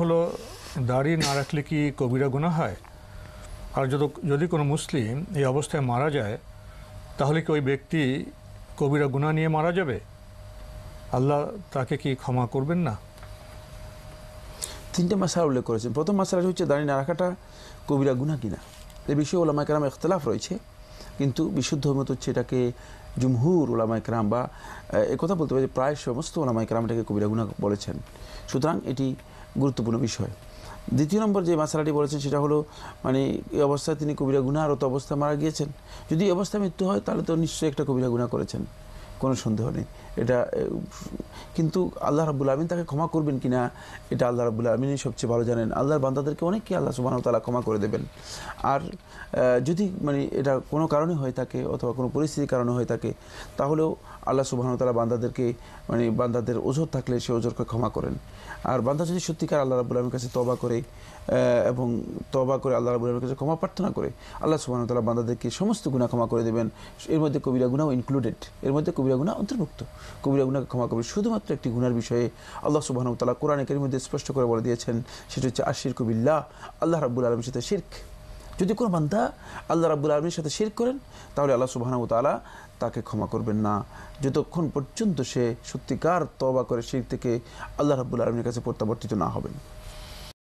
হলো দাড়ি না রাখলে কি কবিরা গুণা হয় আর যত যদি কোনো মুসলিম এই অবস্থায় মারা যায় তাহলে কি ওই ব্যক্তি কবিরা গুণা নিয়ে মারা যাবে আল্লাহ তাকে কি ক্ষমা করবেন না তিনটে মাসালা উল্লেখ করেছেন প্রথম মাসালা হচ্ছে দাড়ি না রাখাটা কবিরা গুণা কিনা এ বিষয়ে ওলামা একরাম এখতলাফ রয়েছে কিন্তু বিশুদ্ধ মত হচ্ছে এটাকে জুমহুর ওলামা একরাম বা একথা বলতে পারি প্রায় সমস্ত ওলামা একরাম এটাকে কবিরা গুণা বলেছেন সুতরাং এটি গুরুত্বপূর্ণ বিষয় দ্বিতীয় নম্বর যে মাসালাটি বলেছেন সেটা হলো মানে এই অবস্থায় তিনি কবিরা গুণারত অবস্থা মারা গিয়েছেন যদি এই অবস্থায় মৃত্যু হয় তাহলে তো নিশ্চয়ই একটা কবিরা গুণা করেছেন কোনো সন্দেহ নেই এটা কিন্তু আল্লাহ রাবুল আলমিন তাকে ক্ষমা করবেন কি না এটা আল্লাহ রাবুল আলমিনই সবচেয়ে ভালো জানেন আল্লাহর বান্দাদেরকে অনেককে আল্লাহ তালা ক্ষমা করে দেবেন আর যদি মানে এটা কোনো কারণে হয়ে থাকে অথবা কোনো পরিস্থিতির কারণে হয়ে থাকে তাহলেও আল্লাহ তালা বান্দাদেরকে মানে বান্দাদের ওজোর থাকলে সে ওজোরকে ক্ষমা করেন আর বান্দা যদি সত্যিকার আল্লাহ রাবুল আলমীর কাছে তবা করে এবং তবা করে আল্লাহ রাবুল আলমীর কাছে ক্ষমা প্রার্থনা করে আল্লাহ তালা বান্দাদেরকে সমস্ত গুণা ক্ষমা করে দেবেন এর মধ্যে কবিরা গুণাও ইনক্লুডেড এর মধ্যে কবিরা গুণা অন্তর্ভুক্ত কবিরা গুণাকে ক্ষমা করবে শুধুমাত্র মাত্র একটি গুণার বিষয়ে আল্লাহ সুবাহতাল্লাহ কোরআন একের মধ্যে স্পষ্ট করে বলে দিয়েছেন সেটা হচ্ছে আশির কবিল্লা আল্লাহ রাবুল আলমীর সাথে শির্ক যদি কোনো বান্ধা আল্লাহ রাবুল আলমীর সাথে শির করেন তাহলে আল্লাহ সুবাহানু তালা তাকে ক্ষমা করবেন না যতক্ষণ পর্যন্ত সে সত্যিকার তবা করে শির থেকে আল্লাহ রাবুল আলমীর কাছে প্রত্যাবর্তিত না হবেন